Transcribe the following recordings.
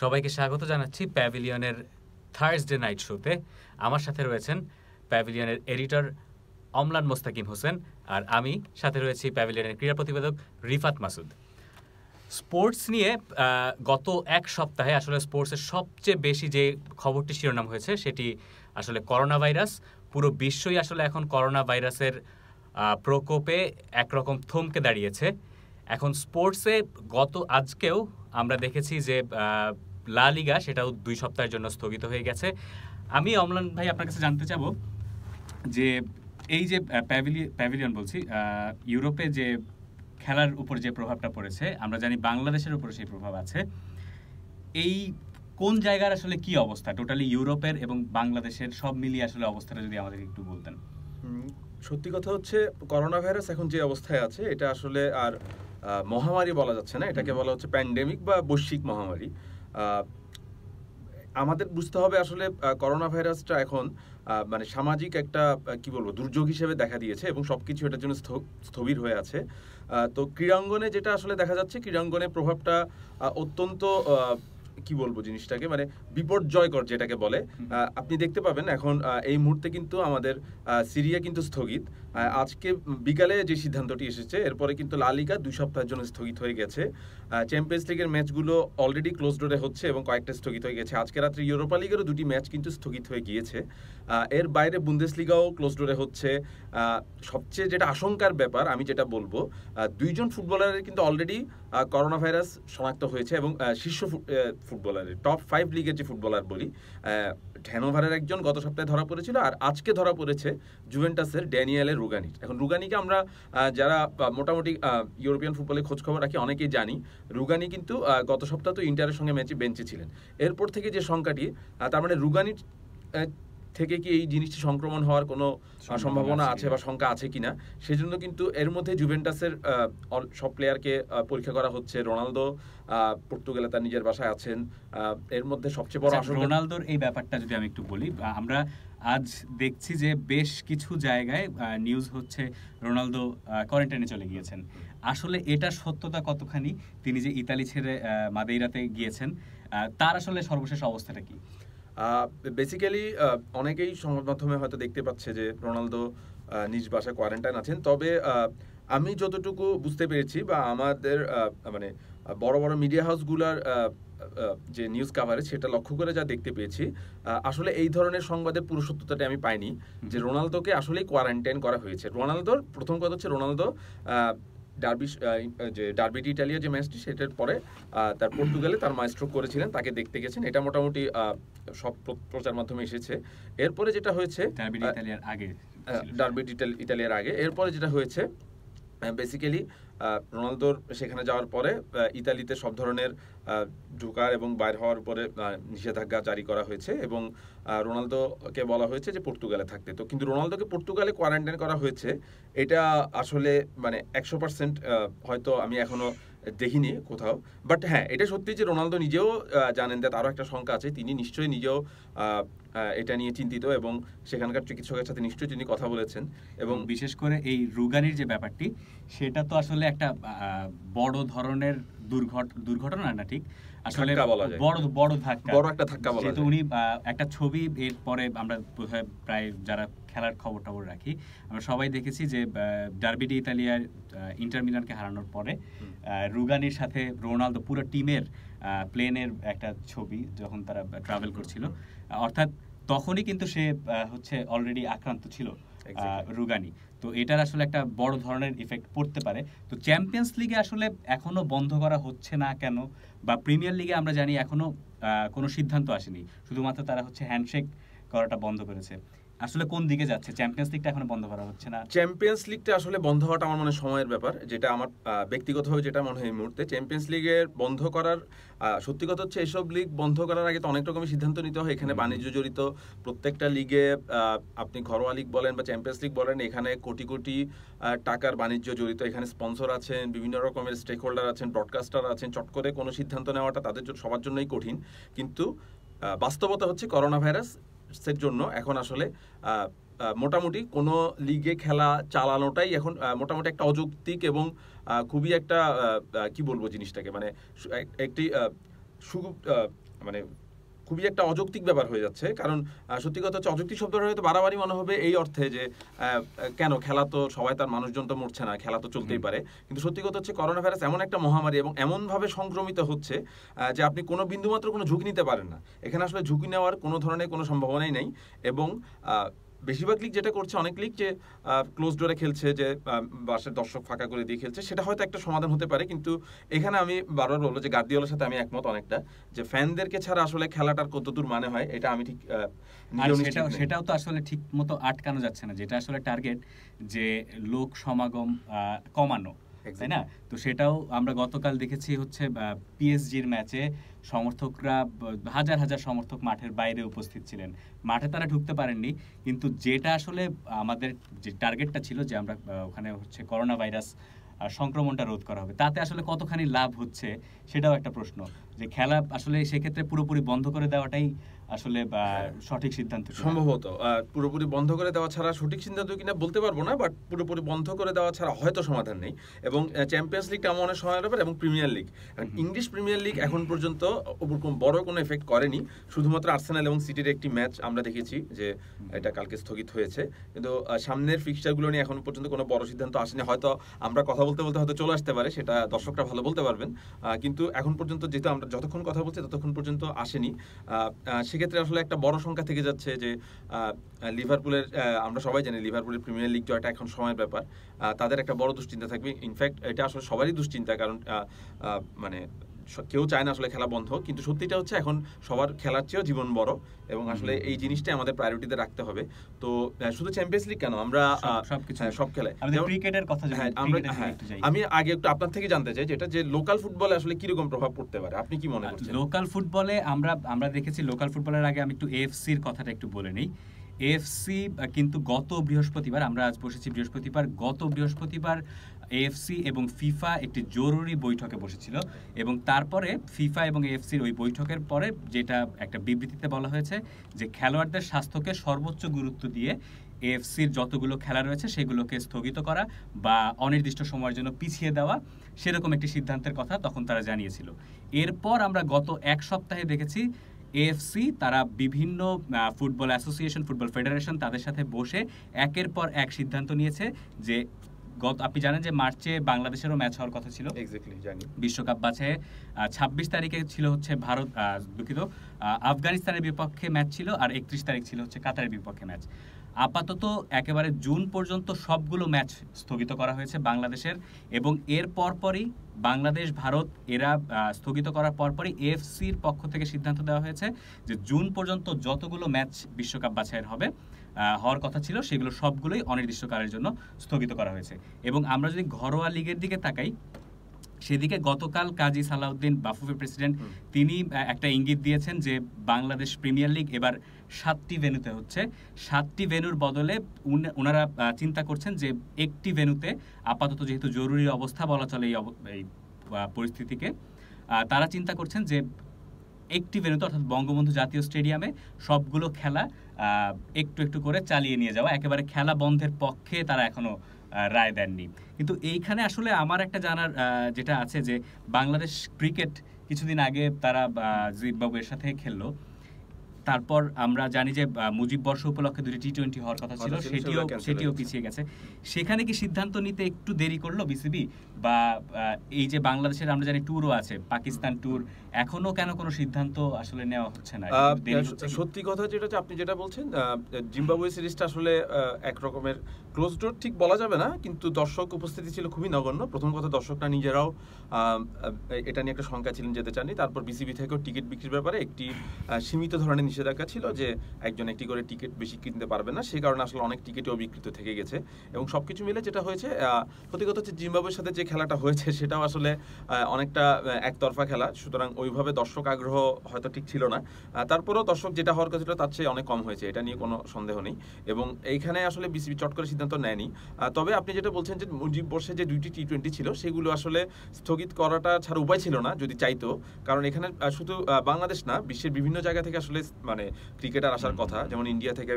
সবাইকে স্বাগত জানাচ্ছি প্যাভিলিয়নের থার্সডে নাইট শোতে আমার সাথে রয়েছেন প্যাভিলিয়নের এডিটর অমলান মোস্তাকিম হোসেন আর আমি সাথে রয়েছি প্যাভিলিয়নের ক্রীড়া প্রতিবেদক রিফাত মাসুদ স্পোর্টস নিয়ে গত এক সপ্তাহে আসলে স্পোর্টসের সবচেয়ে বেশি যে খবরটি শিরোনাম হয়েছে সেটি আসলে করোনা ভাইরাস পুরো বিশ্বই আসলে এখন করোনা ভাইরাসের প্রকোপে একরকম থমকে দাঁড়িয়েছে এখন স্পোর্টসে গত আজকেও আমরা দেখেছি যে লা লিগা সেটাও দুই সপ্তাহের জন্য স্থগিত হয়ে গেছে আমি অমলান ভাই আপনার কাছে জানতে চাবো যে এই যে প্যাভিলিয়ন বলছি ইউরোপে যে খেলার উপর যে প্রভাবটা পড়েছে আমরা জানি বাংলাদেশের উপর সেই প্রভাব আছে এই কোন জায়গার আসলে কি অবস্থা টোটালি ইউরোপের এবং বাংলাদেশের সব মিলিয়ে আসলে অবস্থাটা যদি আমাদের একটু বলতেন সত্যি কথা হচ্ছে করোনা ভাইরাস এখন যে অবস্থায় আছে এটা আসলে আর মহামারী বলা যাচ্ছে না এটাকে বলা হচ্ছে প্যান্ডেমিক বা বৈশ্বিক মহামারী আমাদের বুঝতে হবে আসলে করোনা ভাইরাসটা এখন মানে সামাজিক একটা কি বলবো দুর্যোগ হিসেবে দেখা দিয়েছে এবং সব কিছু এটার জন্য স্থবির হয়ে আছে তো ক্রীড়াঙ্গনে যেটা আসলে দেখা যাচ্ছে ক্রীড়াঙ্গনে প্রভাবটা অত্যন্ত কি বলবো জিনিসটাকে মানে বিপর্যয়কর যেটাকে বলে আপনি দেখতে পাবেন এখন এই মুহূর্তে কিন্তু আমাদের সিরিয়া কিন্তু স্থগিত আজকে বিকালে যে সিদ্ধান্তটি এসেছে এরপরে কিন্তু লালিকা দুই সপ্তাহের জন্য স্থগিত হয়ে গেছে চ্যাম্পিয়ন্স লিগের ম্যাচগুলো অলরেডি ক্লোজ ডোরে হচ্ছে এবং কয়েকটা স্থগিত হয়ে গেছে আজকে রাত্রে ইউরোপা লিগেরও দুটি ম্যাচ কিন্তু স্থগিত হয়ে গিয়েছে এর বাইরে বুন্দেস লিগাও ক্লোজ ডোরে হচ্ছে সবচেয়ে যেটা আশঙ্কার ব্যাপার আমি যেটা বলবো দুইজন ফুটবলারের কিন্তু অলরেডি করোনা ভাইরাস শনাক্ত হয়েছে এবং শীর্ষ ফুটবলারের টপ ফাইভ লিগের যে ফুটবলার বলি হ্যানোভারের একজন গত সপ্তাহে ধরা পড়েছিল আর আজকে ধরা পড়েছে জুভেন্টাসের ড্যানিয়ালের রুগানি এখন রুগানিকে আমরা যারা মোটামুটি ইউরোপিয়ান ফুটবলে খোঁজখবর রাখি অনেকেই জানি রুগানি কিন্তু গত সপ্তাহ তো ইন্টারের সঙ্গে ম্যাচে বেঞ্চে ছিলেন এরপর থেকে যে সংখ্যাটি তার মানে রুগানির থেকে কি এই জিনিসটি সংক্রমণ হওয়ার কোনো সম্ভাবনা আছে বা শঙ্কা আছে কিনা সেজন্য কিন্তু এর মধ্যে জুভেন্টাসের সব প্লেয়ারকে পরীক্ষা করা হচ্ছে রোনালদো পর্তুগালে তার নিজের বাসায় আছেন এর মধ্যে সবচেয়ে বড় আসলে আচ্ছা, রোনালদোর এই ব্যাপারটা যদি আমি একটু বলি আমরা আজ দেখছি যে বেশ কিছু জায়গায় নিউজ হচ্ছে রোনালদো কোয়ারেন্টাইনে চলে গিয়েছেন আসলে এটা সত্যতা কতখানি তিনি যে ইতালি ছেড়ে মাদেইরাতে গিয়েছেন তার আসলে সর্বশেষ অবস্থাটা কি বেসিক্যালি অনেকেই সংবাদ মাধ্যমে হয়তো দেখতে পাচ্ছে যে রোনালদো নিজ বাসায় কোয়ারেন্টাইন আছেন তবে আমি যতটুকু বুঝতে পেরেছি বা আমাদের মানে বড় বড় মিডিয়া হাউসগুলার যে নিউজ কাভারেজ সেটা লক্ষ্য করে যা দেখতে পেয়েছি আসলে এই ধরনের সংবাদের পুরো সত্যতাটা আমি পাইনি যে রোনালদোকে আসলেই কোয়ারেন্টাইন করা হয়েছে রোনালদোর প্রথম কথা হচ্ছে রোনালদো ডার্বি যে ডার্বিটি ইটালিয়া যে ম্যাচটি সেটার পরে তার পর্তুগালে তার মাইস্ট্রোক করেছিলেন তাকে দেখতে গেছেন এটা মোটামুটি সব প্রচার মাধ্যমে এসেছে এরপরে যেটা হয়েছে ডার্বিট ইটালিয়ার আগে ডার্বিট ইটালিয়ার আগে এরপরে যেটা হয়েছে বেসিক্যালি রোনালদোর সেখানে যাওয়ার পরে ইতালিতে সব ধরনের ঢোকার এবং বাইর হওয়ার পরে নিষেধাজ্ঞা জারি করা হয়েছে এবং রোনালদোকে বলা হয়েছে যে পর্তুগালে থাকতে তো কিন্তু রোনালদোকে পর্তুগালে কোয়ারেন্টাইন করা হয়েছে এটা আসলে মানে একশো পার্সেন্ট হয়তো আমি এখনও দেখিনি কোথাও বাট হ্যাঁ এটা সত্যি যে রোনালদো নিজেও জানেন যে তারও একটা শঙ্কা আছে তিনি নিশ্চয়ই নিজেও এটা নিয়ে চিন্তিত এবং সেখানকার চিকিৎসকের সাথে নিশ্চয়ই তিনি কথা বলেছেন এবং বিশেষ করে এই রুগানির যে ব্যাপারটি সেটা তো আসলে একটা বড় ধরনের দুর্ঘট দুর্ঘটনা না ঠিক আসলে বড় বড় ধাক্কা বড় একটা ধাক্কা যেহেতু উনি একটা ছবি এর পরে আমরা প্রায় যারা খেলার খবর টবর রাখি আমরা সবাই দেখেছি যে ডার্বিডি ইতালিয়ার ইন্টারমিলানকে হারানোর পরে রুগানির সাথে রোনালদো পুরো টিমের প্লেনের একটা ছবি যখন তারা ট্রাভেল করছিল অর্থাৎ তখনই কিন্তু সে হচ্ছে অলরেডি আক্রান্ত ছিল রুগানি তো এটার আসলে একটা বড় ধরনের ইফেক্ট পড়তে পারে তো চ্যাম্পিয়ন্স লিগে আসলে এখনও বন্ধ করা হচ্ছে না কেন বা প্রিমিয়ার লিগে আমরা জানি এখনও কোনো সিদ্ধান্ত আসেনি শুধুমাত্র তারা হচ্ছে হ্যান্ডশেক করাটা বন্ধ করেছে আসলে কোন দিকে যাচ্ছে চ্যাম্পিয়ন্স লিগটা এখন বন্ধ করা হচ্ছে না চ্যাম্পিয়ন্স লিগটা আসলে বন্ধ হওয়াটা আমার মনে সময়ের ব্যাপার যেটা আমার ব্যক্তিগতভাবে যেটা মনে হয় এই মুহূর্তে চ্যাম্পিয়ন্স লিগের বন্ধ করার সত্যি কথা হচ্ছে এসব লিগ বন্ধ করার আগে তো অনেক রকমের সিদ্ধান্ত নিতে হয় এখানে বাণিজ্য জড়িত প্রত্যেকটা লিগে আপনি ঘরোয়া লিগ বলেন বা চ্যাম্পিয়ন্স লিগ বলেন এখানে কোটি কোটি টাকার বাণিজ্য জড়িত এখানে স্পন্সর আছেন বিভিন্ন রকমের স্টেক হোল্ডার আছেন ব্রডকাস্টার আছেন চট করে কোনো সিদ্ধান্ত নেওয়াটা তাদের সবার জন্যই কঠিন কিন্তু বাস্তবতা হচ্ছে করোনা ভাইরাস সের জন্য এখন আসলে মোটামুটি কোনো লিগে খেলা চালানোটাই এখন মোটামুটি একটা অযৌক্তিক এবং খুবই একটা কি বলবো জিনিসটাকে মানে একটি সু মানে খুবই একটা অযৌক্তিক ব্যাপার হয়ে যাচ্ছে কারণ সত্যি কথা হচ্ছে অযৌক্তিক শব্দ হয়তো বাড়াবাড়ি মনে হবে এই অর্থে যে কেন খেলা তো সবাই তার মানুষজন তো মরছে না খেলা তো চলতেই পারে কিন্তু সত্যি কথা হচ্ছে করোনা ভাইরাস এমন একটা মহামারী এবং এমনভাবে সংক্রমিত হচ্ছে যে আপনি কোনো বিন্দুমাত্র কোনো ঝুঁকি নিতে পারেন না এখানে আসলে ঝুঁকি নেওয়ার কোনো ধরনের কোনো সম্ভাবনাই নেই এবং বেশিরভাগ লিগ যেটা করছে অনেক লিগ যে ক্লোজ ডোরে খেলছে যে বাসের দর্শক ফাঁকা করে দিয়ে খেলছে সেটা হয়তো একটা সমাধান হতে পারে কিন্তু এখানে আমি বারবার বলবো যে গার্দিওলের সাথে আমি একমত অনেকটা যে ফ্যানদেরকে ছাড়া আসলে খেলাটার কতদূর মানে হয় এটা আমি ঠিক সেটাও সেটাও তো আসলে ঠিক মতো আটকানো যাচ্ছে না যেটা আসলে টার্গেট যে লোক সমাগম কমানো তাই না তো সেটাও আমরা গতকাল দেখেছি হচ্ছে পিএসজির ম্যাচে সমর্থকরা হাজার হাজার সমর্থক মাঠের বাইরে উপস্থিত ছিলেন মাঠে তারা ঢুকতে পারেননি কিন্তু যেটা আসলে আমাদের যে টার্গেটটা ছিল যে আমরা ওখানে হচ্ছে করোনা ভাইরাস সংক্রমণটা রোধ করা হবে তাতে আসলে কতখানি লাভ হচ্ছে সেটাও একটা প্রশ্ন যে খেলা আসলে সেক্ষেত্রে পুরোপুরি বন্ধ করে দেওয়াটাই আসলে হ্যাঁ। সঠিক সিদ্ধান্ত সম্ভবত পুরোপুরি বন্ধ করে দেওয়া ছাড়া সঠিক সিদ্ধান্ত কিনা বলতে পারবো না বাট পুরোপুরি বন্ধ করে দেওয়া ছাড়া হয়তো সমাধান নেই এবং চ্যাম্পিয়ন্স লিগটা আমার অনেক সময় ব্যাপার এবং premier league English premier league এখন পর্যন্ত ওরকম বড় কোনো এফেক্ট করেনি শুধুমাত্র আর্সেনাল এবং সিটির একটি ম্যাচ আমরা দেখেছি যে এটা কালকে স্থগিত হয়েছে কিন্তু সামনের ফিক্সচারগুলো নিয়ে এখন পর্যন্ত কোনো বড় সিদ্ধান্ত আসেনি হয়তো আমরা কথা বলতে বলতে হয়তো চলে আসতে পারে সেটা দর্শকরা ভালো বলতে পারবেন কিন্তু এখন পর্যন্ত যেহেতু আমরা যতক্ষণ কথা বলছে ততক্ষণ পর্যন্ত আসেনি সেক্ষেত্রে আসলে একটা বড় সংখ্যা থেকে যাচ্ছে যে লিভারপুলের আমরা সবাই জানি লিভারপুলের প্রিমিয়ার লিগ জয়টা এখন সময়ের ব্যাপার তাদের একটা বড় দুশ্চিন্তা থাকবে ইনফ্যাক্ট এটা আসলে সবারই দুশ্চিন্তা কারণ মানে কেউ চায় না আসলে খেলা বন্ধ কিন্তু সত্যিটা হচ্ছে এখন সবার খেলার চেয়েও জীবন বড় এবং আসলে এই জিনিসটাই আমাদের প্রায়োরিটিতে রাখতে হবে তো শুধু চ্যাম্পিয়ন্স লিগ কেন আমরা সব হ্যাঁ, খেলায় ক্রিকেটের কথা হ্যাঁ, আমরা হ্যাঁ, আমি আগে একটু আপনার থেকে জানতে চাই যেটা যে লোকাল ফুটবলে আসলে কিরকম প্রভাব পড়তে পারে আপনি কি মনে আচ্ছা, করছেন লোকাল ফুটবলে আমরা আমরা দেখেছি লোকাল ফুটবলের আগে আমি একটু এফসির কথাটা একটু বলে নিই এফসি কিন্তু গত বৃহস্পতিবার আমরা আজ বসেছি বৃহস্পতিবার গত বৃহস্পতিবার এএফসি এবং ফিফা একটি জরুরি বৈঠকে বসেছিল এবং তারপরে ফিফা এবং এএফসির ওই বৈঠকের পরে যেটা একটা বিবৃতিতে বলা হয়েছে যে খেলোয়াড়দের স্বাস্থ্যকে সর্বোচ্চ গুরুত্ব দিয়ে এএফসির যতগুলো খেলা রয়েছে সেগুলোকে স্থগিত করা বা অনির্দিষ্ট সময়ের জন্য পিছিয়ে দেওয়া সেরকম একটি সিদ্ধান্তের কথা তখন তারা জানিয়েছিল এরপর আমরা গত এক সপ্তাহে দেখেছি এএফসি তারা বিভিন্ন ফুটবল অ্যাসোসিয়েশন ফুটবল ফেডারেশন তাদের সাথে বসে একের পর এক সিদ্ধান্ত নিয়েছে যে গত আপনি জানেন যে মার্চে বাংলাদেশেরও ম্যাচ হওয়ার কথা ছিল বিশ্বকাপ বাছে ছাব্বিশ তারিখে ছিল হচ্ছে ভারত দুঃখিত আফগানিস্তানের বিপক্ষে ম্যাচ ছিল আর একত্রিশ তারিখ ছিল হচ্ছে কাতারের বিপক্ষে ম্যাচ আপাতত একেবারে জুন পর্যন্ত সবগুলো ম্যাচ স্থগিত করা হয়েছে বাংলাদেশের এবং এর পরপরই বাংলাদেশ ভারত এরা স্থগিত করার পরপরই এফসির পক্ষ থেকে সিদ্ধান্ত দেওয়া হয়েছে যে জুন পর্যন্ত যতগুলো ম্যাচ বিশ্বকাপ বাছাইয়ের হবে হওয়ার কথা ছিল সেগুলো সবগুলোই অনির্দিষ্টকালের জন্য স্থগিত করা হয়েছে এবং আমরা যদি ঘরোয়া লীগের দিকে তাকাই সেদিকে গতকাল কাজী সালাউদ্দিন বাফুফে প্রেসিডেন্ট তিনি একটা ইঙ্গিত দিয়েছেন যে বাংলাদেশ প্রিমিয়ার লিগ এবার সাতটি ভেনুতে হচ্ছে সাতটি ভেনুর বদলে ওনারা চিন্তা করছেন যে একটি ভেনুতে আপাতত যেহেতু জরুরি অবস্থা বলা চলে এই পরিস্থিতিকে তারা চিন্তা করছেন যে একটি ভেনুতে অর্থাৎ বঙ্গবন্ধু জাতীয় স্টেডিয়ামে সবগুলো খেলা একটু একটু করে চালিয়ে নিয়ে যাওয়া একেবারে খেলা বন্ধের পক্ষে তারা এখনও রায় দেননি কিন্তু এইখানে আসলে আমার একটা জানার যেটা আছে যে বাংলাদেশ ক্রিকেট কিছুদিন আগে তারা জিম্বাবুয়ের সাথে খেললো তারপর আমরা জানি যে মুজিব বর্ষ উপলক্ষে দুটি টি টোয়েন্টি হওয়ার কথা ছিল সেটিও সেটিও পিছিয়ে গেছে সেখানে কি সিদ্ধান্ত নিতে একটু দেরি করলো বিসিবি বা এই যে বাংলাদেশের আমরা জানি ট্যুরও আছে পাকিস্তান ট্যুর এখনো কেন কোনো সিদ্ধান্ত আসলে নেওয়া হচ্ছে না সত্যি কথা যেটা হচ্ছে আপনি যেটা বলছেন জিম্বাবুয়ে সিরিজটা আসলে একরকমের ক্লোজ ডোর ঠিক বলা যাবে না কিন্তু দর্শক উপস্থিতি ছিল খুবই নগণ্য প্রথম কথা দর্শকরা নিজেরাও এটা নিয়ে একটা শঙ্কা ছিলেন যেতে চাননি তারপর বিসিবি থেকেও টিকিট বিক্রির ব্যাপারে একটি সীমিত ধরনের নিষেধাজ্ঞা ছিল যে একজন একটি করে টিকিট বেশি কিনতে পারবে না সেই কারণে আসলে অনেক টিকিটও অবিকৃত থেকে গেছে এবং সব কিছু মিলে যেটা হয়েছে প্রতিগত হচ্ছে জিম্বাবের সাথে যে খেলাটা হয়েছে সেটাও আসলে অনেকটা একতরফা খেলা সুতরাং ওইভাবে দর্শক আগ্রহ হয়তো ঠিক ছিল না তারপরেও দর্শক যেটা হওয়ার কথা ছিল তার চেয়ে অনেক কম হয়েছে এটা নিয়ে কোনো সন্দেহ নেই এবং এইখানে আসলে বিসিবি চট করে সিদ্ধান্ত নেয়নি তবে আপনি যেটা বলছেন যে মুজিব বর্ষে যে দুইটি টি টোয়েন্টি ছিল সেগুলো আসলে স্থগিত করাটা ছাড়া উপায় ছিল না যদি চাইতো কারণ এখানে শুধু বাংলাদেশ না বিশ্বের বিভিন্ন জায়গা থেকে আসলে মানে ক্রিকেটার আসার কথা যেমন ইন্ডিয়া থেকে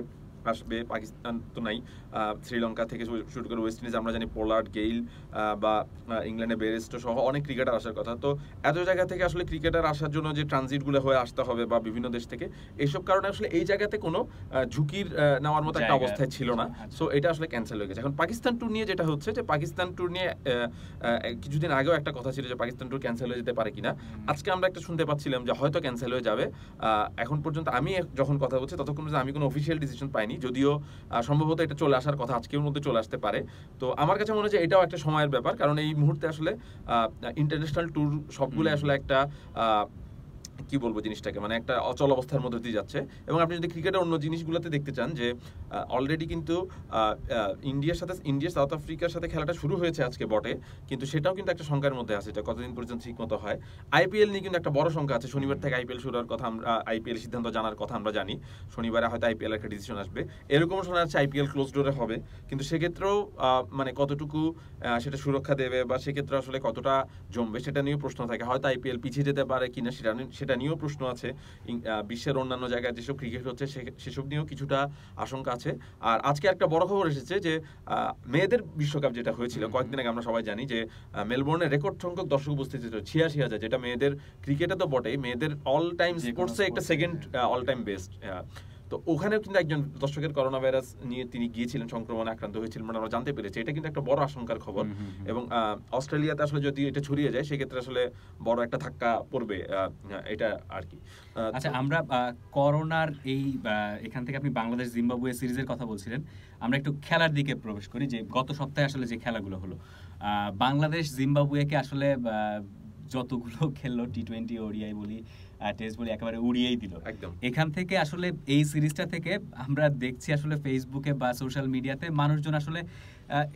আসবে পাকিস্তান তো নাই শ্রীলঙ্কা থেকে শুরু করে ওয়েস্ট ইন্ডিজ আমরা জানি পোলার্ড গেইল বা ইংল্যান্ডে বেরেস্টো সহ অনেক ক্রিকেটার আসার কথা তো এত জায়গা থেকে আসলে ক্রিকেটার আসার জন্য যে ট্রানজিটগুলো হয়ে আসতে হবে বা বিভিন্ন দেশ থেকে এইসব কারণে আসলে এই জায়গাতে কোনো ঝুঁকির নেওয়ার মতো একটা অবস্থায় ছিল না সো আচ্ছা। এটা আসলে ক্যান্সেল হয়ে গেছে এখন পাকিস্তান ট্যুর নিয়ে যেটা হচ্ছে যে পাকিস্তান ট্যুর নিয়ে কিছুদিন আগেও একটা কথা ছিল যে পাকিস্তান ট্যুর ক্যান্সেল হয়ে যেতে পারে কিনা আজকে আমরা একটা শুনতে পাচ্ছিলাম যে হয়তো ক্যান্সেল হয়ে যাবে এখন পর্যন্ত আমি যখন কথা বলছি ততক্ষণ আমি কোনো অফিসিয়াল ডিসিশন পাইনি যদিও সম্ভবত এটা চলে আসার কথা আজকের মধ্যে চলে আসতে পারে তো আমার কাছে মনে হয় এটাও একটা সময়ের ব্যাপার কারণ এই মুহূর্তে আসলে ইন্টারন্যাশনাল ট্যুর সবগুলো আসলে একটা কি বলবো জিনিসটাকে মানে একটা অচল অবস্থার মধ্যে দিয়ে যাচ্ছে এবং আপনি যদি ক্রিকেটের অন্য জিনিসগুলোতে দেখতে চান যে অলরেডি কিন্তু ইন্ডিয়ার সাথে ইন্ডিয়া সাউথ আফ্রিকার সাথে খেলাটা শুরু হয়েছে আজকে বটে কিন্তু সেটাও কিন্তু একটা সংখ্যার মধ্যে আছে এটা কতদিন পর্যন্ত ঠিকমতো হয় আইপিএল নিয়ে কিন্তু একটা বড় সংখ্যা আছে শনিবার থেকে আইপিএল শুরু হওয়ার কথা আমরা আইপিএল সিদ্ধান্ত জানার কথা আমরা জানি শনিবারে হয়তো আইপিএল একটা ডিসিশন আসবে এরকমও শোনা যাচ্ছে আইপিএল ক্লোজ ডোরে হবে কিন্তু সেক্ষেত্রেও মানে কতটুকু সেটা সুরক্ষা দেবে বা সেক্ষেত্রে আসলে কতটা জমবে সেটা নিয়ে প্রশ্ন থাকে হয়তো আইপিএল পিছিয়ে যেতে পারে কিনা সেটা সেটা নিয়েও প্রশ্ন আছে বিশ্বের অন্যান্য জায়গায় যেসব ক্রিকেট হচ্ছে সেসব নিয়েও কিছুটা আশঙ্কা আছে আর আজকে একটা বড় খবর এসেছে যে মেয়েদের বিশ্বকাপ যেটা হয়েছিল কয়েকদিন আগে আমরা সবাই জানি যে মেলবোর্নে রেকর্ড সংখ্যক দর্শক উপস্থিত ছিল ছিয়াশি হাজার যেটা মেয়েদের ক্রিকেটে তো বটেই মেয়েদের অল টাইম স্পোর্টসে একটা সেকেন্ড অল টাইম বেস্ট তো ওখানেও কিন্তু একজন দর্শকের করোনা ভাইরাস নিয়ে তিনি গিয়েছিলেন সংক্রমণে আক্রান্ত হয়েছিলেন মানে আমরা জানতে পেরেছি এটা কিন্তু একটা বড় আশঙ্কার খবর এবং অস্ট্রেলিয়াতে আসলে যদি এটা ছড়িয়ে যায় সেক্ষেত্রে আসলে বড় একটা ধাক্কা পড়বে এটা আর কি আচ্ছা আমরা করোনার এই এখান থেকে আপনি বাংলাদেশ জিম্বাবুয়ে সিরিজের কথা বলছিলেন আমরা একটু খেলার দিকে প্রবেশ করি যে গত সপ্তাহে আসলে যে খেলাগুলো হলো বাংলাদেশ জিম্বাবুয়েকে আসলে যতগুলো খেললো টি টোয়েন্টি ওডিআই বলি টেস্ট বলে একেবারে উড়িয়েই দিল এখান থেকে আসলে এই সিরিজটা থেকে আমরা দেখছি আসলে ফেসবুকে বা সোশ্যাল মিডিয়াতে মানুষজন আসলে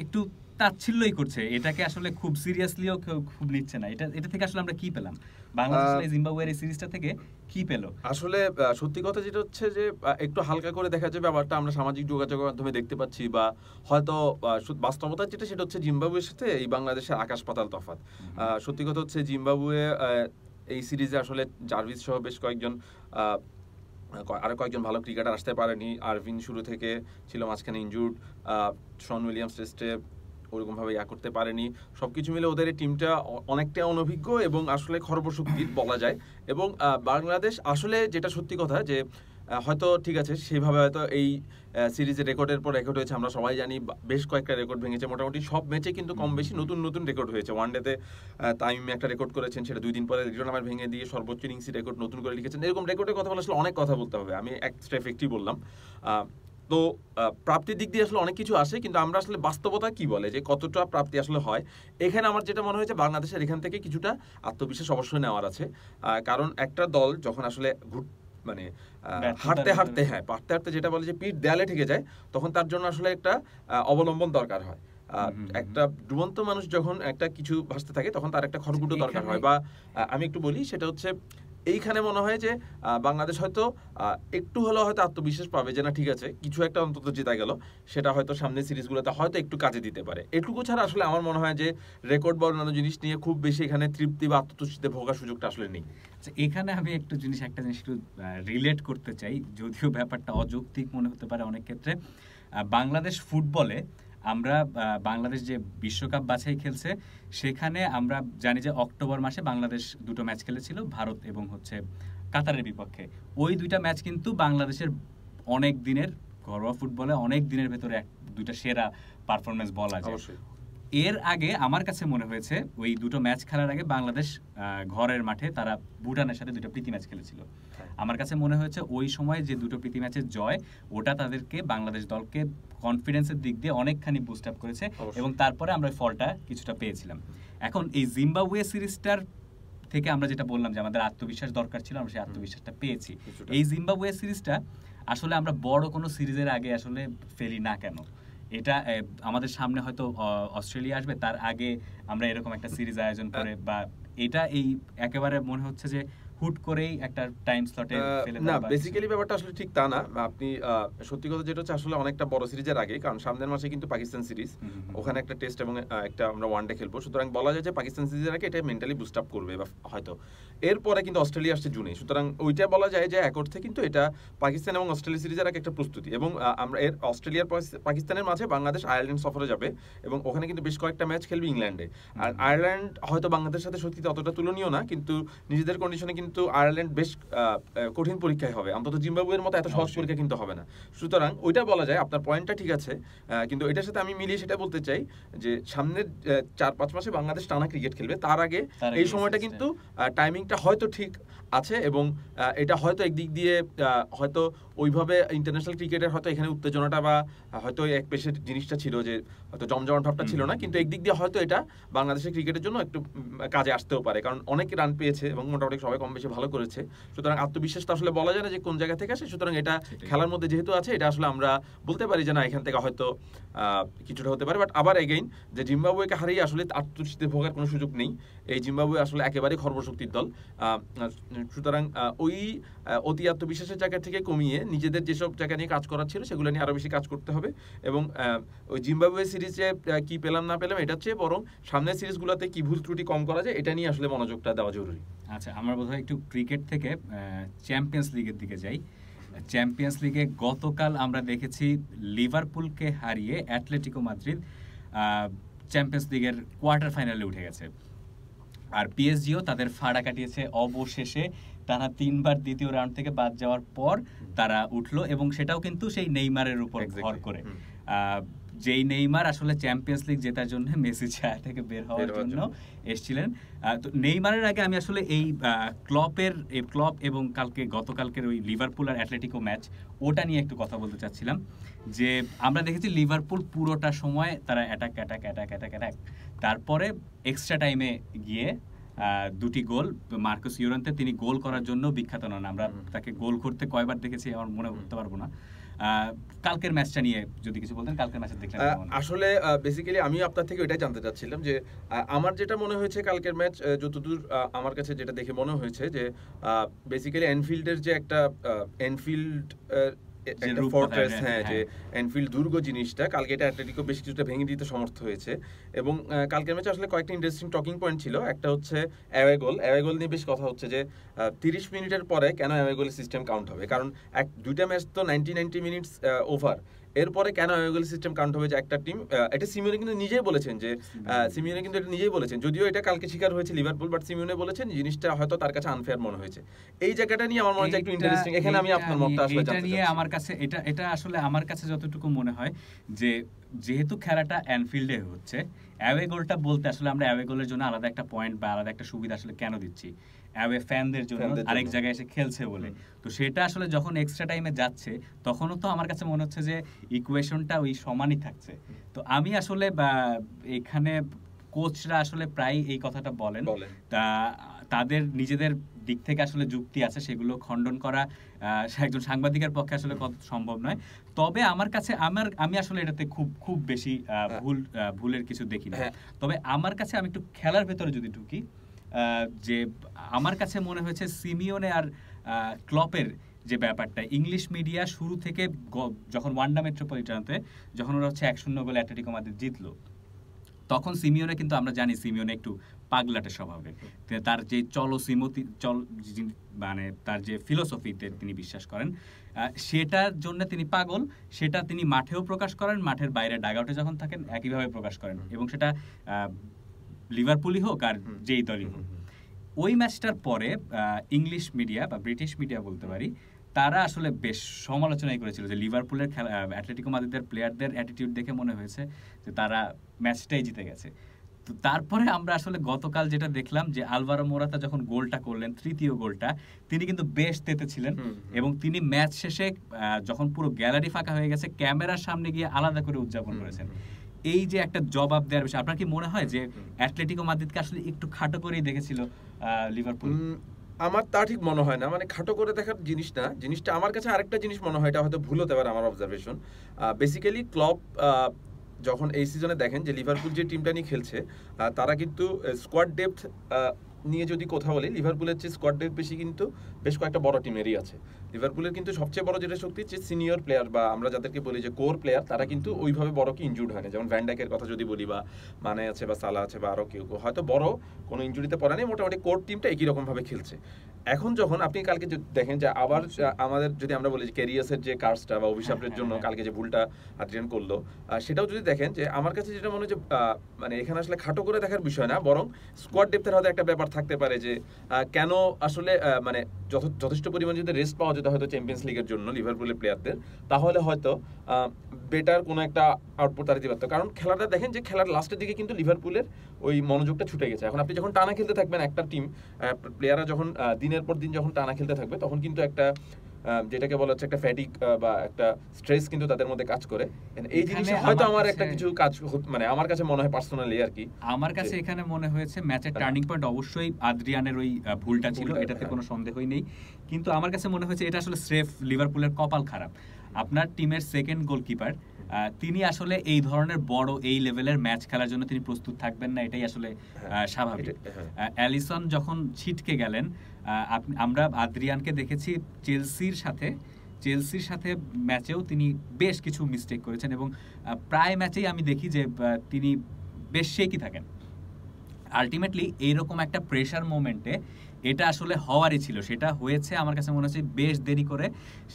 একটু তাচ্ছিল্যই করছে এটাকে আসলে খুব সিরিয়াসলিও খুব নিচ্ছে না এটা এটা থেকে আসলে আমরা কি পেলাম বাংলাদেশ জিম্বাবুয়ের এই সিরিজটা থেকে কি পেলো আসলে সত্যি কথা যেটা হচ্ছে যে একটু হালকা করে দেখা যাবে ব্যাপারটা আমরা সামাজিক যোগাযোগের মাধ্যমে দেখতে পাচ্ছি বা হয়তো বাস্তবতা যেটা সেটা হচ্ছে জিম্বাবুয়ের সাথে এই বাংলাদেশের আকাশ পাতাল তফাত সত্যি কথা হচ্ছে জিম্বাবুয়ে এই সিরিজে আসলে জার্ভিস সহ বেশ কয়েকজন আরও কয়েকজন ভালো ক্রিকেটার আসতে পারেনি আরভিন শুরু থেকে ছিল মাঝখানে ইনজুর্ড শন উইলিয়ামস টেস্টে ওরকমভাবে ইয়া করতে পারেনি সব কিছু মিলে ওদের এই টিমটা অনেকটা অনভিজ্ঞ এবং আসলে খরবশক্তির বলা যায় এবং বাংলাদেশ আসলে যেটা সত্যি কথা যে হয়তো ঠিক আছে সেভাবে হয়তো এই সিরিজে রেকর্ডের পর রেকর্ড হয়েছে আমরা সবাই জানি বেশ কয়েকটা রেকর্ড ভেঙেছে মোটামুটি সব ম্যাচে কিন্তু কম বেশি নতুন নতুন রেকর্ড হয়েছে ওয়ান ডেতে তামিম একটা রেকর্ড করেছেন সেটা দুই দিন পরে একজন আমার ভেঙে দিয়ে সর্বোচ্চ ইনিংসি রেকর্ড নতুন করে লিখেছেন এরকম রেকর্ডের কথা বলে আসলে অনেক কথা বলতে হবে আমি এক স্টেপ একটি বললাম তো প্রাপ্তির দিক দিয়ে আসলে অনেক কিছু আসে কিন্তু আমরা আসলে বাস্তবতা কি বলে যে কতটা প্রাপ্তি আসলে হয় এখানে আমার যেটা মনে হয়েছে বাংলাদেশের এখান থেকে কিছুটা আত্মবিশ্বাস অবশ্যই নেওয়ার আছে কারণ একটা দল যখন আসলে ঘুর মানে হাঁটতে হাঁটতে হ্যাঁ হাঁটতে হাঁটতে যেটা বলে যে পিঠ দেয়ালে ঠেকে যায় তখন তার জন্য আসলে একটা অবলম্বন দরকার হয় একটা ডুবন্ত মানুষ যখন একটা কিছু ভাসতে থাকে তখন তার একটা খড়কুটো দরকার হয় বা আমি একটু বলি সেটা হচ্ছে এইখানে মনে হয় যে বাংলাদেশ হয়তো একটু হলেও হয়তো আত্মবিশ্বাস পাবে যে না ঠিক আছে কিছু একটা অন্তত জেতা গেল সেটা হয়তো সামনের সিরিজগুলোতে হয়তো একটু কাজে দিতে পারে এটুকু ছাড়া আসলে আমার মনে হয় যে রেকর্ড বা অন্যান্য জিনিস নিয়ে খুব বেশি এখানে তৃপ্তি বা আত্মতুষ্টিতে ভোগার সুযোগটা আসলে নেই আচ্ছা এখানে আমি একটু জিনিস একটা জিনিস একটু রিলেট করতে চাই যদিও ব্যাপারটা অযৌক্তিক মনে হতে পারে অনেক ক্ষেত্রে বাংলাদেশ ফুটবলে আমরা বাংলাদেশ যে বিশ্বকাপ বাছাই খেলছে সেখানে আমরা জানি যে অক্টোবর মাসে বাংলাদেশ দুটো ম্যাচ খেলেছিল ভারত এবং হচ্ছে কাতারের বিপক্ষে ওই দুইটা ম্যাচ কিন্তু বাংলাদেশের অনেক দিনের ঘরোয়া ফুটবলে অনেক দিনের ভেতরে এক দুইটা সেরা পারফরমেন্স বলা যায় এর আগে আমার কাছে মনে হয়েছে ওই দুটো ম্যাচ খেলার আগে বাংলাদেশ ঘরের মাঠে তারা ভুটানের সাথে দুটো প্রীতি ম্যাচ খেলেছিল আমার কাছে মনে হয়েছে ওই সময় যে দুটো প্রীতি ম্যাচের জয় ওটা তাদেরকে বাংলাদেশ দলকে কনফিডেন্সের দিক দিয়ে অনেকখানি বুস্ট আপ করেছে এবং তারপরে আমরা ফলটা কিছুটা পেয়েছিলাম এখন এই জিম্বাবুয়ে সিরিজটার থেকে আমরা যেটা বললাম যে আমাদের আত্মবিশ্বাস দরকার ছিল আমরা সেই আত্মবিশ্বাসটা পেয়েছি এই জিম্বাবুয়ে সিরিজটা আসলে আমরা বড় কোনো সিরিজের আগে আসলে ফেলি না কেন এটা আমাদের সামনে হয়তো অস্ট্রেলিয়া আসবে তার আগে আমরা এরকম একটা সিরিজ আয়োজন করে হ্যাঁ। বা এটা এই একেবারে মনে হচ্ছে যে হুট করেই একটা টাইম স্লটে ফেলে না বেসিক্যালি ব্যাপারটা আসলে ঠিক তা না আপনি সত্যি কথা যেটা হচ্ছে আসলে অনেকটা বড় সিরিজের আগে কারণ সামনের মাসে কিন্তু পাকিস্তান সিরিজ ওখানে একটা টেস্ট এবং একটা আমরা ওয়ান ডে খেলবো সুতরাং বলা যায় যে পাকিস্তান সিরিজের আগে এটা মেন্টালি বুস্ট আপ করবে বা হয়তো এরপরে কিন্তু অস্ট্রেলিয়া আসছে জুনে সুতরাং ওইটা বলা যায় যে এক অর্থে কিন্তু এটা পাকিস্তান এবং অস্ট্রেলিয়া সিরিজের আগে একটা প্রস্তুতি এবং আমরা এর অস্ট্রেলিয়ার পাকিস্তানের মাঝে বাংলাদেশ আয়ারল্যান্ড সফরে যাবে এবং ওখানে কিন্তু বেশ কয়েকটা ম্যাচ খেলবে ইংল্যান্ডে আর আয়ারল্যান্ড হয়তো বাংলাদেশের সাথে সত্যি অতটা তুলনীয় না কিন্তু নিজেদের কন্ডিশনে কিন্তু কিন্তু আয়ারল্যান্ড বেশ কঠিন পরীক্ষায় হবে অন্তত জিম্বাবুয়ের মতো এত সহজ হ্যাঁ, পরীক্ষা হ্যাঁ। কিন্তু হবে না সুতরাং ওইটা বলা যায় আপনার পয়েন্টটা ঠিক আছে কিন্তু এটার সাথে আমি মিলিয়ে সেটা বলতে চাই যে সামনের চার পাঁচ মাসে বাংলাদেশ টানা ক্রিকেট খেলবে তার আগে এই সময়টা কিন্তু টাইমিংটা হয়তো ঠিক আছে এবং এটা হয়তো একদিক দিয়ে হয়তো ওইভাবে ইন্টারন্যাশনাল ক্রিকেটের হয়তো এখানে উত্তেজনাটা বা হয়তো এক পেশের জিনিসটা ছিল যে হয়তো জমজমাট ভাবটা ছিল না কিন্তু একদিক দিয়ে হয়তো এটা বাংলাদেশের ক্রিকেটের জন্য একটু কাজে আসতেও পারে কারণ অনেক রান পেয়েছে এবং মোটামুটি সবাই কম বেশি ভালো করেছে সুতরাং আত্মবিশ্বাস তো আসলে বলা যায় না যে কোন জায়গা থেকে আসে সুতরাং এটা খেলার মধ্যে যেহেতু আছে এটা আসলে আমরা বলতে পারি যে না এখান থেকে হয়তো কিছুটা হতে পারে বাট আবার এগেইন যে জিম্বাবুয়েকে হারিয়ে আসলে আত্মশীতে ভোগার কোনো সুযোগ নেই এই জিম্বাবুয়ে আসলে একেবারেই খর্বশক্তির দল সুতরাং ওই অতি আত্মবিশ্বাসের জায়গা থেকে কমিয়ে নিজেদের যেসব জায়গা নিয়ে কাজ করার ছিল সেগুলো নিয়ে আরও বেশি কাজ করতে হবে এবং ওই জিম্বাবুয়ে সিরিজে কি পেলাম না পেলাম এটা চেয়ে বরং সামনের সিরিজগুলোতে কি ভুল ত্রুটি কম করা যায় এটা নিয়ে আসলে মনোযোগটা দেওয়া জরুরি আচ্ছা আমরা বোধহয় একটু ক্রিকেট থেকে চ্যাম্পিয়ন্স লিগের দিকে যাই চ্যাম্পিয়ন্স লিগে গতকাল আমরা দেখেছি লিভারপুলকে হারিয়ে অ্যাটলেটিকো মাদ্রিদ চ্যাম্পিয়ন্স লিগের কোয়ার্টার ফাইনালে উঠে গেছে আর পিএসজিও তাদের ফাড়া কাটিয়েছে অবশেষে তারা তিনবার দ্বিতীয় রাউন্ড থেকে বাদ যাওয়ার পর তারা উঠলো এবং সেটাও কিন্তু সেই নেইমারের উপর ভর করে যেই নেইমার আসলে চ্যাম্পিয়ন্স লিগ জেতার জন্য মেসি ছায়া থেকে বের হওয়ার জন্য এসেছিলেন তো নেইমারের আগে আমি আসলে এই ক্লপের ক্লপ এবং কালকে গতকালকের ওই লিভারপুল আর অ্যাটলেটিকো ম্যাচ ওটা নিয়ে একটু কথা বলতে চাচ্ছিলাম যে আমরা দেখেছি লিভারপুল পুরোটা সময় তারা attack attack attack attack attack তারপরে এক্সট্রা টাইমে গিয়ে দুটি গোল মার্কোস ইউরান্তে তিনি গোল করার জন্য বিখ্যাত নন আমরা তাকে গোল করতে কয়বার দেখেছি আমার মনে করতে পারবো না কালকের ম্যাচটা নিয়ে যদি কিছু বলতেন কালকের ম্যাচটা দেখলেন আসলে বেসিক্যালি আমি আপনার থেকে ওইটাই জানতে চাচ্ছিলাম যে আমার যেটা মনে হয়েছে কালকের ম্যাচ যতদূর আমার কাছে যেটা দেখে মনে হয়েছে যে বেসিক্যালি এনফিল্ডের যে একটা এনফিল্ড একটা হ্যাঁ, হ্যাঁ, হ্যাঁ যে অ্যানফিল্ড দুর্গ জিনিসটা কালকে এটা অ্যাটলেটিকো বেশ কিছুটা ভেঙে দিতে সমর্থ হয়েছে এবং কালকের ম্যাচে আসলে কয়েকটা ইন্টারেস্টিং টকিং পয়েন্ট ছিল একটা হচ্ছে অ্যাওয়ে গোল অ্যাওয়ে গোল নিয়ে বেশ কথা হচ্ছে যে তিরিশ মিনিটের পরে কেন অ্যাওয়ে গোলের সিস্টেম কাউন্ট হবে কারণ এক দুইটা ম্যাচ তো নাইনটি নাইনটি মিনিটস ওভার এরপরে কেন অ্যানুয়াল সিস্টেম কাউন্ট হবে যে একটা টিম এটা সিমিউনে কিন্তু নিজেই বলেছেন যে সিমিউনে কিন্তু এটা নিজেই বলেছেন যদিও এটা কালকে শিকার হয়েছে লিভারপুল বাট সিমিউনে বলেছেন জিনিসটা হয়তো তার কাছে আনফেয়ার মনে হয়েছে এই জায়গাটা নিয়ে আমার মনে হয় একটু ইন্টারেস্টিং এখানে আমি আপনার মতটা আসলে জানতে নিয়ে আমার কাছে এটা এটা আসলে আমার কাছে যতটুকু মনে হয় যে যেহেতু খেলাটা অ্যানফিল্ডে হচ্ছে অ্যাওয়ে গোলটা বলতে আসলে আমরা অ্যাওয়ে গোলের জন্য আলাদা একটা পয়েন্ট বা আলাদা একটা সুবিধা আসলে কেন দিচ্ছি অ্যাওয়ে ফ্যানদের জন্য আরেক জায়গায় এসে খেলছে বলে তো সেটা আসলে যখন এক্সট্রা টাইমে যাচ্ছে তখনও তো আমার কাছে মনে হচ্ছে যে ইকুয়েশনটা ওই সমানই থাকছে তো আমি আসলে এখানে কোচরা আসলে প্রায় এই কথাটা বলেন তা তাদের নিজেদের দিক থেকে আসলে যুক্তি আছে সেগুলো খণ্ডন করা একজন সাংবাদিকের পক্ষে আসলে কত সম্ভব নয় তবে আমার কাছে আমার আমি আসলে এটাতে খুব খুব বেশি হ্যাঁ। ভুল ভুলের কিছু দেখি না হ্যাঁ। তবে আমার কাছে আমি একটু খেলার ভেতরে যদি ঢুকি যে আমার কাছে মনে হয়েছে সিমিওনে আর ক্লপের যে ব্যাপারটা ইংলিশ মিডিয়া শুরু থেকে যখন ওয়ান্ডা মেট্রোপলিটানতে যখন ওরা হচ্ছে এক শূন্য গোলে অ্যাটলেটিকো মাদ্রিদ জিতলো তখন সিমিওনে কিন্তু আমরা জানি সিমিওনে একটু পাগলাটে স্বভাবের তার যে চল সিমতি চল মানে তার যে ফিলোসফিতে তিনি বিশ্বাস করেন সেটার জন্য তিনি পাগল সেটা তিনি মাঠেও প্রকাশ করেন মাঠের বাইরে ডাগাউটে যখন থাকেন একইভাবে প্রকাশ করেন এবং সেটা লিভারপুলই হোক আর যেই দলই হোক ওই ম্যাচটার পরে ইংলিশ মিডিয়া বা ব্রিটিশ মিডিয়া বলতে পারি তারা আসলে বেশ সমালোচনাই করেছিল যে লিভারপুলের খেলা অ্যাটলেটিকো মাদিদের প্লেয়ারদের অ্যাটিটিউড দেখে মনে হয়েছে যে তারা ম্যাচটাই জিতে গেছে তো তারপরে আমরা আসলে গতকাল যেটা দেখলাম যে আলভারো মোরাতা যখন গোলটা করলেন তৃতীয় গোলটা তিনি কিন্তু বেশ তেতে ছিলেন এবং তিনি ম্যাচ শেষে যখন পুরো গ্যালারি ফাঁকা হয়ে গেছে ক্যামেরার সামনে গিয়ে আলাদা করে উদযাপন করেছেন এই যে একটা জবাব দেওয়ার বিষয় আপনার কি মনে হয় যে অ্যাটলেটিকো মাদ্রিদকে আসলে একটু খাটো করেই দেখেছিল লিভারপুল আমার তা ঠিক মনে হয় না মানে খাটো করে দেখার জিনিস না জিনিসটা আমার কাছে আরেকটা জিনিস মনে হয় এটা হয়তো ভুল হতে পারে আমার অবজারভেশন বেসিক্যালি ক্লব যখন এই সিজনে দেখেন যে লিভারপুল যে টিমটা নিয়ে খেলছে তারা কিন্তু স্কোয়াড ডেপথ নিয়ে যদি কথা বলি লিভারপুলের চেয়ে স্কোয়াড ডেপথ বেশি কিন্তু বেশ কয়েকটা বড় টিমেরই আছে লিভারপুলের কিন্তু সবচেয়ে বড় যেটা শক্তি যে সিনিয়র প্লেয়ার বা আমরা যাদেরকে বলি যে কোর প্লেয়ার তারা কিন্তু ওইভাবে বড় কি ইনজুর্ড হয় না যেমন ভ্যান্ডাকের কথা যদি বলি বা মানে আছে বা সালা আছে বা আরও কেউ কেউ হয়তো বড় কোনো ইঞ্জুরিতে পড়া নেই মোটামুটি কোর টিমটা একই রকমভাবে খেলছে এখন যখন আপনি কালকে দেখেন যে আবার আমাদের যদি আমরা বলি যে ক্যারিয়াসের যে কার্সটা বা অভিশাপের হ্যাঁ, জন্য হ্যাঁ, হ্যাঁ। কালকে যে ভুলটা আদ্রিয়ান করলো সেটাও যদি দেখেন যে আমার কাছে যেটা মনে হচ্ছে মানে এখানে আসলে খাটো করে দেখার বিষয় না বরং স্কোয়াড ডেপথের হয়তো একটা ব্যাপার থাকতে পারে যে কেন আসলে মানে যথেষ্ট পরিমাণে যদি রেস্ট পাওয়া যেটা হয়তো চ্যাম্পিয়ন্স লিগের জন্য লিভারপুলের প্লেয়ারদের তাহলে হয়তো বেটার কোনো একটা আউটপুট তারা দিতে পারতো কারণ খেলাটা দেখেন যে খেলার লাস্টের দিকে কিন্তু লিভারপুলের ওই মনোযোগটা ছুটে গেছে এখন আপনি যখন টানা খেলতে থাকবেন একটা টিম প্লেয়াররা যখন দিনের পর দিন যখন টানা খেলতে থাকবে তখন কিন্তু একটা যেটাকে বলা হচ্ছে একটা ফ্যাটিক বা একটা স্ট্রেস কিন্তু তাদের মধ্যে কাজ করে এই জিনিসে হয়তো আমার একটা কিছু কাজ মানে আমার কাছে মনে হয় পার্সোনালি আর কি আমার কাছে এখানে মনে হয়েছে ম্যাচের টার্নিং পয়েন্ট অবশ্যই আদ্রিয়ানের ওই ভুলটা ছিল এটাতে হ্যাঁ। কোনো সন্দেহই নেই কিন্তু আমার কাছে মনে হয়েছে এটা আসলে স্রেফ লিভারপুলের কপাল খারাপ আপনার টিমের সেকেন্ড গোলকিপার তিনি আসলে এই ধরনের বড় এই লেভেলের ম্যাচ খেলার জন্য তিনি প্রস্তুত থাকবেন না এটাই আসলে হ্যাঁ। স্বাভাবিক হ্যাঁ। অ্যালিসন যখন ছিটকে গেলেন আমরা আদ্রিয়ানকে দেখেছি চেলসির সাথে চেলসির সাথে ম্যাচেও তিনি বেশ কিছু মিস্টেক করেছেন এবং প্রায় ম্যাচেই আমি দেখি যে তিনি বেশ শেকি থাকেন আলটিমেটলি এইরকম একটা প্রেশার মোমেন্টে এটা আসলে হওয়ারই ছিল সেটা হয়েছে আমার কাছে মনে হচ্ছে বেশ দেরি করে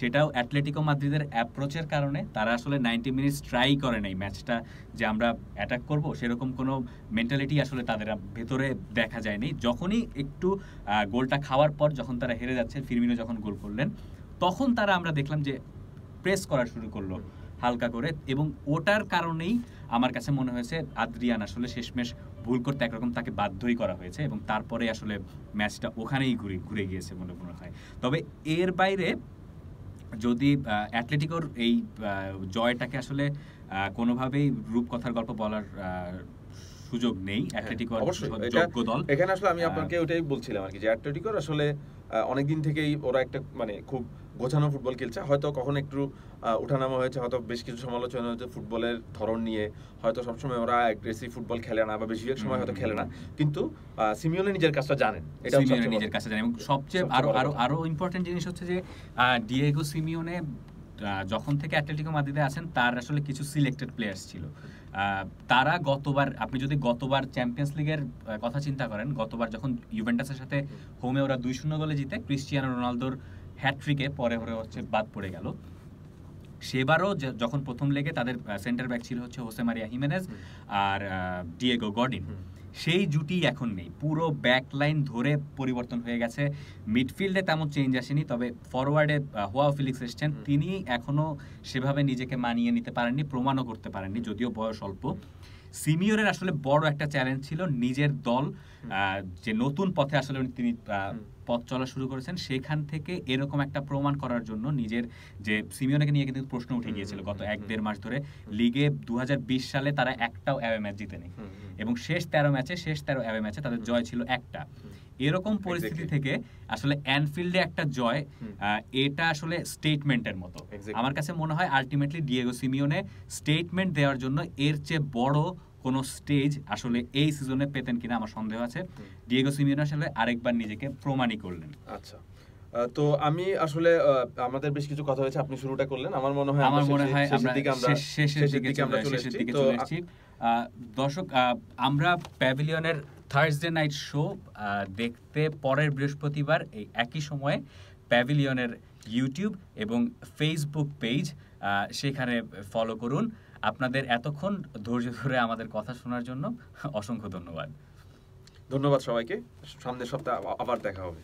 সেটাও অ্যাটলেটিকো মাদ্রিদের অ্যাপ্রোচের কারণে তারা আসলে নাইনটি মিনিটস ট্রাই করে নাই ম্যাচটা যে আমরা অ্যাটাক করব সেরকম কোনো মেন্টালিটি আসলে তাদের ভেতরে দেখা যায়নি যখনই একটু গোলটা খাওয়ার পর যখন তারা হেরে যাচ্ছে ফিরমিনো যখন গোল করলেন তখন তারা আমরা দেখলাম যে প্রেস করা শুরু করলো হালকা করে এবং ওটার কারণেই আমার কাছে মনে হয়েছে আদ্রিয়ান আসলে শেষমেশ ভুল করতে একরকম তাকে বাধ্যই করা হয়েছে এবং তারপরে আসলে ম্যাচটা ওখানেই ঘুরে ঘুরে গিয়েছে মনে মনে হয় তবে এর বাইরে যদি অ্যাটলেটিকোর এই জয়টাকে আসলে কোনোভাবেই রূপকথার গল্প বলার সুযোগ নেই হ্যাঁ, অ্যাটলেটিকোর যোগ্য দল এখানে আসলে আমি আপনাকে ওইটাই বলছিলাম আর কি যে অ্যাটলেটিকোর আসলে অনেকদিন থেকেই ওরা একটা মানে খুব গোছানো ফুটবল খেলছে হয়তো কখন একটু উঠানামা হয়েছে হয়তো বেশ কিছু সমালোচনা হয়েছে ফুটবলের ধরন নিয়ে হয়তো সবসময় ওরা অ্যাগ্রেসিভ ফুটবল খেলে না বা বেশিরভাগ সময় হয়তো খেলে না কিন্তু সিমিওনে নিজের কাজটা জানেন এটা সিমিওনে নিজের কাজটা জানেন এবং সবচেয়ে আরো আরো আরো ইম্পর্টেন্ট জিনিস হচ্ছে যে ডিয়েগো সিমিওনে যখন থেকে অ্যাটলেটিকো মাদিদে আছেন তার আসলে কিছু সিলেক্টেড প্লেয়ার্স ছিল তারা গতবার আপনি যদি গতবার চ্যাম্পিয়ন্স লিগের কথা চিন্তা করেন গতবার যখন ইউভেন্টাসের সাথে হোমে ওরা দুই শূন্য গোলে জিতে ক্রিস্টিয়ানো রোনালদোর হ্যাট্রিকে পরে পরে হচ্ছে বাদ পড়ে গেল সেবারও যখন প্রথম লেগে তাদের সেন্টার ব্যাক ছিল হচ্ছে হোসেমারিয়া মারিয়া হিমেনেজ আর ডিয়েগো গডিন সেই জুটি এখন নেই পুরো ব্যাকলাইন ধরে পরিবর্তন হয়ে গেছে মিডফিল্ডে তেমন চেঞ্জ আসেনি তবে ফরওয়ার্ডে হোয়া ফিলিক্স এসছেন তিনি এখনও সেভাবে নিজেকে মানিয়ে নিতে পারেননি প্রমাণও করতে পারেননি যদিও বয়স অল্প সিমিওরের আসলে বড় একটা চ্যালেঞ্জ ছিল নিজের দল যে নতুন পথে আসলে তিনি পথ চলা শুরু করেছেন সেখান থেকে এরকম একটা প্রমাণ করার জন্য নিজের যে সিমিওনাকে নিয়ে কিন্তু প্রশ্ন উঠে গিয়েছিল গত এক দেড় মাস ধরে লিগে দু সালে তারা একটাও অ্যাওয়ে ম্যাচ জিতেনি এবং শেষ তেরো ম্যাচে শেষ তেরো অ্যাওয়ে ম্যাচে তাদের জয় ছিল একটা এরকম পরিস্থিতি থেকে আসলে অ্যানফিল্ডে একটা জয় এটা আসলে স্টেটমেন্টের মতো আমার কাছে মনে হয় আলটিমেটলি ডিয়েগো সিমিওনে স্টেটমেন্ট দেওয়ার জন্য এর চেয়ে বড় কোনো স্টেজ আসলে এই সিজনে পেতেন কিনা আমার সন্দেহ আছে ডিয়েগো সিমিয়ন আসলে আরেকবার নিজেকে প্রমাণই করলেন আচ্ছা তো আমি আসলে আমাদের বেশ কিছু কথা হয়েছে আপনি শুরুটা করলেন আমার মনে হয় আমার মনে হয় আমরা শেষের দিকে আমরা শেষের দিকে চলে এসেছি দর্শক আমরা প্যাভিলিয়নের থার্সডে নাইট শো দেখতে পরের বৃহস্পতিবার এই একই সময়ে প্যাভিলিয়নের ইউটিউব এবং ফেসবুক পেজ সেখানে ফলো করুন আপনাদের এতক্ষণ ধৈর্য ধরে আমাদের কথা শোনার জন্য অসংখ্য ধন্যবাদ ধন্যবাদ সবাইকে সামনের সপ্তাহে আবার দেখা হবে